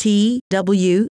T W